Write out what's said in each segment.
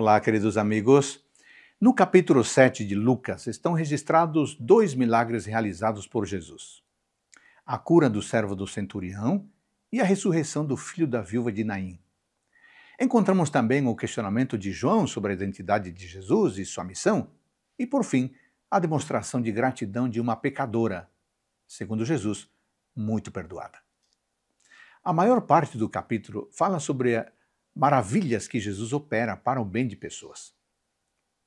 Olá, queridos amigos. No capítulo 7 de Lucas estão registrados dois milagres realizados por Jesus: a cura do servo do centurião e a ressurreição do filho da viúva de Naim. Encontramos também o questionamento de João sobre a identidade de Jesus e sua missão, e por fim, a demonstração de gratidão de uma pecadora, segundo Jesus, muito perdoada. A maior parte do capítulo fala sobre maravilhas que Jesus opera para o bem de pessoas.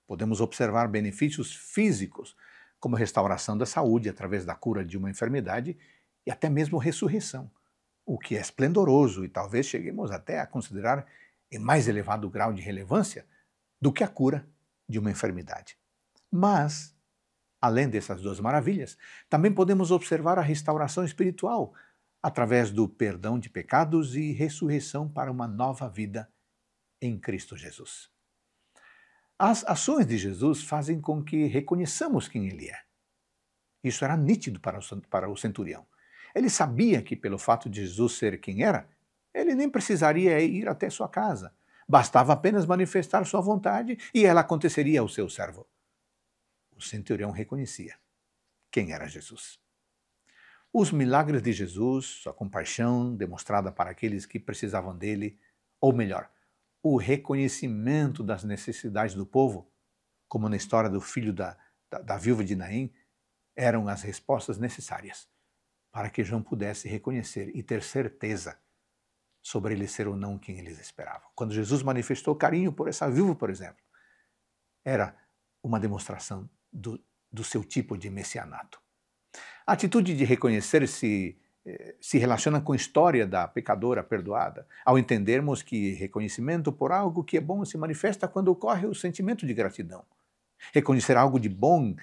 Podemos observar benefícios físicos, como restauração da saúde através da cura de uma enfermidade e até mesmo ressurreição, o que é esplendoroso e talvez cheguemos até a considerar em mais elevado grau de relevância do que a cura de uma enfermidade. Mas, além dessas duas maravilhas, também podemos observar a restauração espiritual através do perdão de pecados e ressurreição para uma nova vida em Cristo Jesus. As ações de Jesus fazem com que reconheçamos quem ele é. Isso era nítido para o centurião. Ele sabia que, pelo fato de Jesus ser quem era, ele nem precisaria ir até sua casa. Bastava apenas manifestar sua vontade e ela aconteceria ao seu servo. O centurião reconhecia quem era Jesus. Os milagres de Jesus, a compaixão demonstrada para aqueles que precisavam dele, ou melhor, o reconhecimento das necessidades do povo, como na história do filho da, da, da viúva de Naim, eram as respostas necessárias para que João pudesse reconhecer e ter certeza sobre ele ser ou não quem eles esperavam. Quando Jesus manifestou carinho por essa viúva, por exemplo, era uma demonstração do, do seu tipo de messianato. A atitude de reconhecer-se eh, se relaciona com a história da pecadora perdoada, ao entendermos que reconhecimento por algo que é bom se manifesta quando ocorre o sentimento de gratidão. Reconhecer algo de bom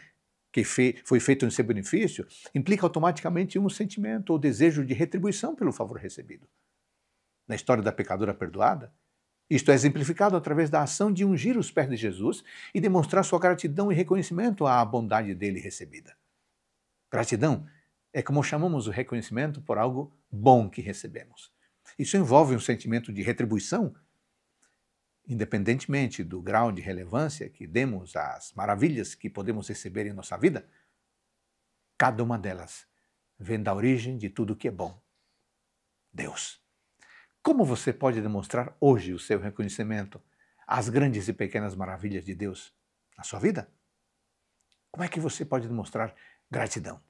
que foi feito em seu benefício implica automaticamente um sentimento ou desejo de retribuição pelo favor recebido. Na história da pecadora perdoada, isto é exemplificado através da ação de ungir os pés de Jesus e demonstrar sua gratidão e reconhecimento à bondade dele recebida. Gratidão é como chamamos o reconhecimento por algo bom que recebemos. Isso envolve um sentimento de retribuição, independentemente do grau de relevância que demos às maravilhas que podemos receber em nossa vida. Cada uma delas vem da origem de tudo que é bom: Deus. Como você pode demonstrar hoje o seu reconhecimento às grandes e pequenas maravilhas de Deus na sua vida? Como é que você pode demonstrar gratidão.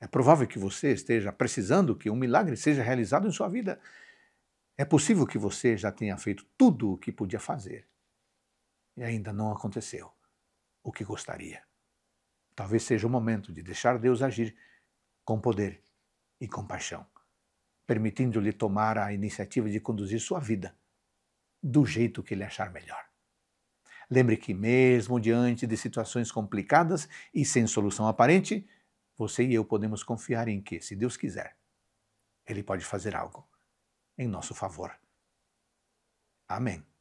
É provável que você esteja precisando que um milagre seja realizado em sua vida. É possível que você já tenha feito tudo o que podia fazer e ainda não aconteceu o que gostaria. Talvez seja o momento de deixar Deus agir com poder e compaixão, permitindo-lhe tomar a iniciativa de conduzir sua vida do jeito que ele achar melhor. Lembre que, mesmo diante de situações complicadas e sem solução aparente, você e eu podemos confiar em que, se Deus quiser, Ele pode fazer algo em nosso favor. Amém.